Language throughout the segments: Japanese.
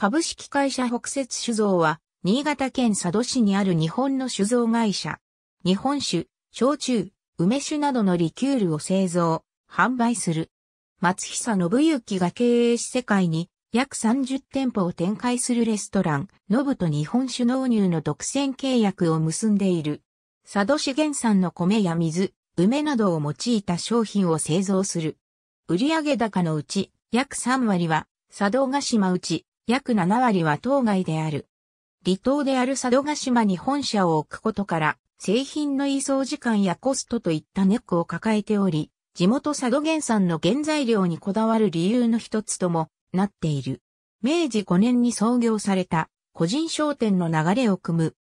株式会社北節酒造は、新潟県佐渡市にある日本の酒造会社。日本酒、焼酎、梅酒などのリキュールを製造、販売する。松久信幸が経営し世界に約30店舗を展開するレストラン、ノブと日本酒納入の独占契約を結んでいる。佐渡市原産の米や水、梅などを用いた商品を製造する。売上高のうち約3割は佐渡ヶ島内、約7割は島外である。離島である佐渡島に本社を置くことから、製品の移送時間やコストといったネックを抱えており、地元佐渡原産の原材料にこだわる理由の一つともなっている。明治5年に創業された個人商店の流れを組む。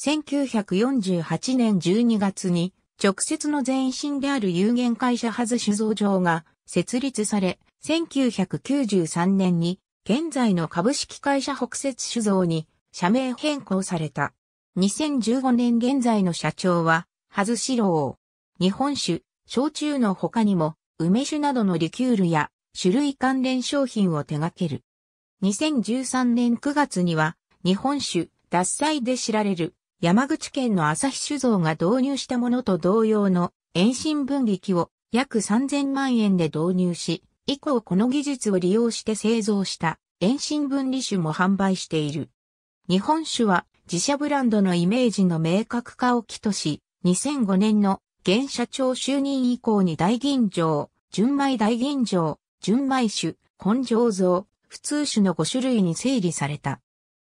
1948年12月に直接の前身である有限会社はず酒造場が設立され、1993年に現在の株式会社北摂酒造に社名変更された。2015年現在の社長は、はずしろー。日本酒、焼酎の他にも、梅酒などのリキュールや、種類関連商品を手掛ける。2013年9月には、日本酒、脱菜で知られる、山口県の朝日酒造が導入したものと同様の、遠心分岐を約3000万円で導入し、以降この技術を利用して製造した遠心分離種も販売している。日本酒は自社ブランドのイメージの明確化を期とし、2005年の現社長就任以降に大吟醸、純米大吟醸、純米酒、根醸造、普通酒の5種類に整理された。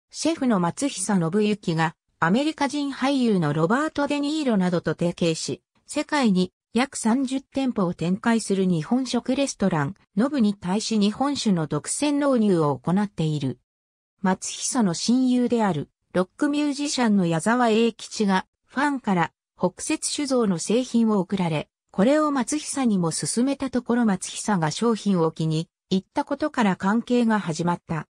シェフの松久信之がアメリカ人俳優のロバート・デ・ニーロなどと提携し、世界に約30店舗を展開する日本食レストラン、ノブに対し日本酒の独占納入を行っている。松久の親友である、ロックミュージシャンの矢沢栄吉が、ファンから北雪酒造の製品を送られ、これを松久にも勧めたところ松久が商品を気に行ったことから関係が始まった。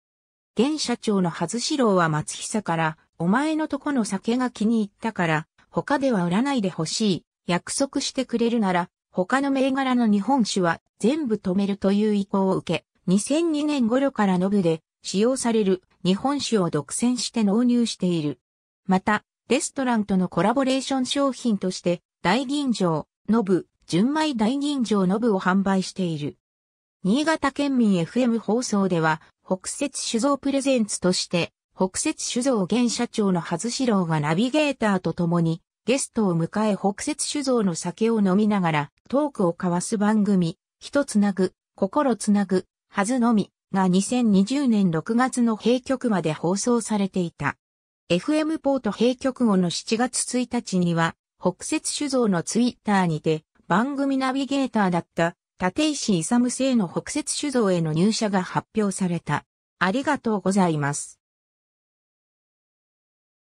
現社長の外志郎は松久から、お前のとこの酒が気に入ったから、他では売らないでほしい、約束してくれるなら、他の銘柄の日本酒は全部止めるという意向を受け、2002年頃からノブで使用される日本酒を独占して納入している。また、レストランとのコラボレーション商品として、大吟醸、ノブ、純米大吟醸ノブを販売している。新潟県民 FM 放送では、北節酒造プレゼンツとして、北節酒造現社長のはずしろうがナビゲーターと共に、ゲストを迎え北節酒造の酒を飲みながらトークを交わす番組、人つなぐ、心つなぐ、はずのみが2020年6月の閉局まで放送されていた。FM ポート閉局後の7月1日には、北節酒造のツイッターにて、番組ナビゲーターだった立石勇製の北節酒造への入社が発表された。ありがとうございます。